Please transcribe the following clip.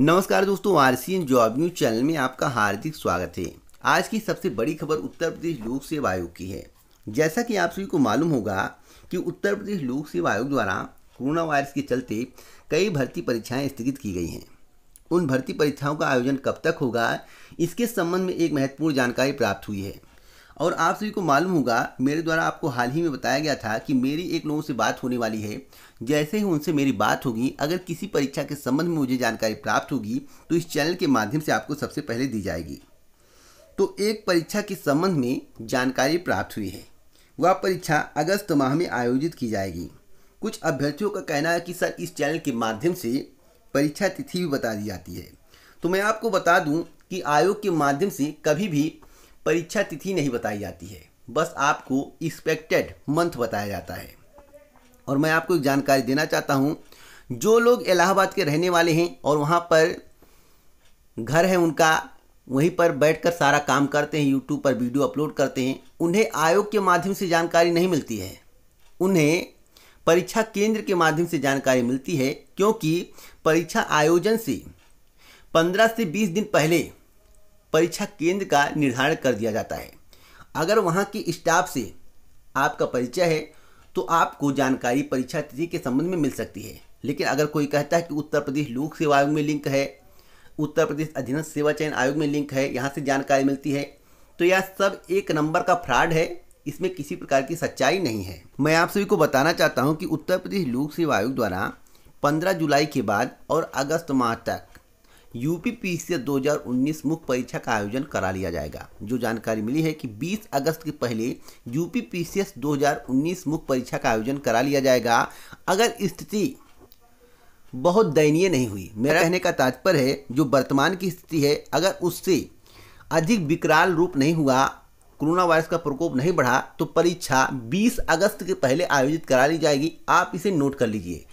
नमस्कार दोस्तों R C job news channel में आपका हार्दिक स्वागत है आज की सबसे बड़ी खबर उत्तर प्रदेश लोक सेवा आयोग की है जैसा कि आप सभी को मालूम होगा कि उत्तर प्रदेश लोक सेवा आयोग द्वारा कोरोना वायरस के चलते कई भर्ती परीक्षाएं स्थगित की गई हैं उन भर्ती परीक्षाओं का आयोजन कब तक होगा इसके संबंध में एक महत्वपूर्ण जानकारी प्राप्त हुई है और आप सभी को मालूम होगा मेरे द्वारा आपको हाल ही में बताया गया था कि मेरी एक लोगों से बात होने वाली है जैसे ही उनसे मेरी बात होगी अगर किसी परीक्षा के संबंध में मुझे जानकारी प्राप्त होगी तो इस चैनल के माध्यम से आपको सबसे पहले दी जाएगी तो एक परीक्षा के संबंध में जानकारी प्राप्त हुई है वह परीक्षा अगस्त माह में आयोजित की जाएगी कुछ अभ्यर्थियों का कहना है कि सर इस चैनल के माध्यम से परीक्षा तिथि भी बता दी जाती है तो मैं आपको बता दूं कि आयोग के माध्यम से कभी भी परीक्षा तिथि नहीं बताई जाती है बस आपको एक्सपेक्टेड मंथ बताया जाता है और मैं आपको एक जानकारी देना चाहता हूँ जो लोग इलाहाबाद के रहने वाले हैं और वहाँ पर घर है उनका वहीं पर बैठकर सारा काम करते हैं यूट्यूब पर वीडियो अपलोड करते हैं उन्हें आयोग के माध्यम से जानकारी नहीं मिलती है उन्हें परीक्षा केंद्र के माध्यम से जानकारी मिलती है क्योंकि परीक्षा आयोजन से 15 से 20 दिन पहले परीक्षा केंद्र का निर्धारण कर दिया जाता है अगर वहाँ की स्टाफ से आपका परिचय है तो आपको जानकारी परीक्षा तिथि के संबंध में मिल सकती है लेकिन अगर कोई कहता है कि उत्तर प्रदेश लोक सेवा आयोग में लिंक है उत्तर प्रदेश अधीनस्थ सेवा चयन आयोग में लिंक है यहाँ से जानकारी मिलती है तो यह सब एक नंबर का फ्रॉड है इसमें किसी प्रकार की सच्चाई नहीं है मैं आप सभी को बताना चाहता हूँ कि उत्तर प्रदेश लोक सेवा आयोग द्वारा 15 जुलाई के बाद और अगस्त माह तक यूपीपीएससी 2019 मुख्य परीक्षा का आयोजन करा लिया जाएगा जो जानकारी मिली है कि 20 अगस्त के पहले यूपीपीएससी 2019 मुख्य परीक्षा का आयोजन करा लिया जाएगा अगर स्थिति बहुत दयनीय नहीं हुई मेरा कहने का तात्पर्य है जो वर्तमान की स्थिति है अगर उससे अधिक विकराल रूप नहीं हुआ कोरोना वायरस का प्रकोप नहीं बढ़ा तो परीक्षा 20 अगस्त के पहले आयोजित करा ली जाएगी आप इसे नोट कर लीजिए